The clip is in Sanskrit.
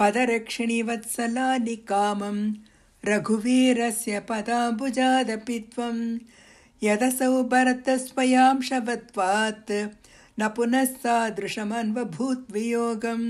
पदरक्षिणिवत्सलानिकामं रघुवीरस्य पदाम्बुजादपि त्वं यदसौ भरतस्वयांशवत्वात् न पुनः सादृशमन्वभूत्वियोगम्